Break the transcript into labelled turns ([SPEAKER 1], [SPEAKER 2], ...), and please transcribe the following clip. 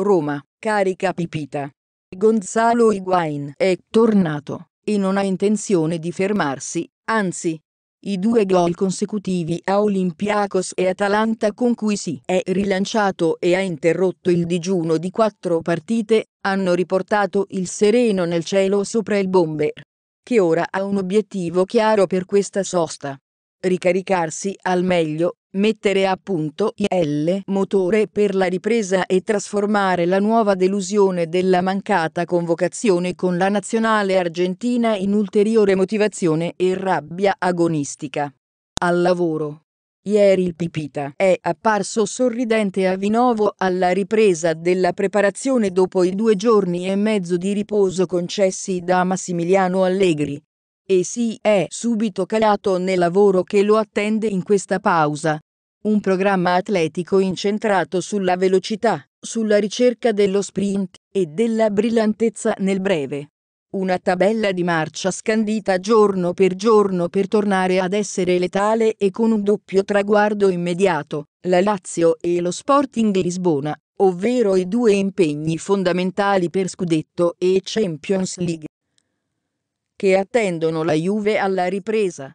[SPEAKER 1] Roma, carica Pipita. Gonzalo Higuain è tornato e non ha intenzione di fermarsi, anzi. I due gol consecutivi a Olympiacos e Atalanta con cui si è rilanciato e ha interrotto il digiuno di quattro partite, hanno riportato il sereno nel cielo sopra il bomber, che ora ha un obiettivo chiaro per questa sosta ricaricarsi al meglio, mettere a punto il motore per la ripresa e trasformare la nuova delusione della mancata convocazione con la nazionale argentina in ulteriore motivazione e rabbia agonistica. Al lavoro. Ieri il Pipita è apparso sorridente a Vinovo alla ripresa della preparazione dopo i due giorni e mezzo di riposo concessi da Massimiliano Allegri e si è subito calato nel lavoro che lo attende in questa pausa. Un programma atletico incentrato sulla velocità, sulla ricerca dello sprint e della brillantezza nel breve. Una tabella di marcia scandita giorno per giorno per tornare ad essere letale e con un doppio traguardo immediato, la Lazio e lo Sporting Lisbona, ovvero i due impegni fondamentali per Scudetto e Champions League che attendono la Juve alla ripresa.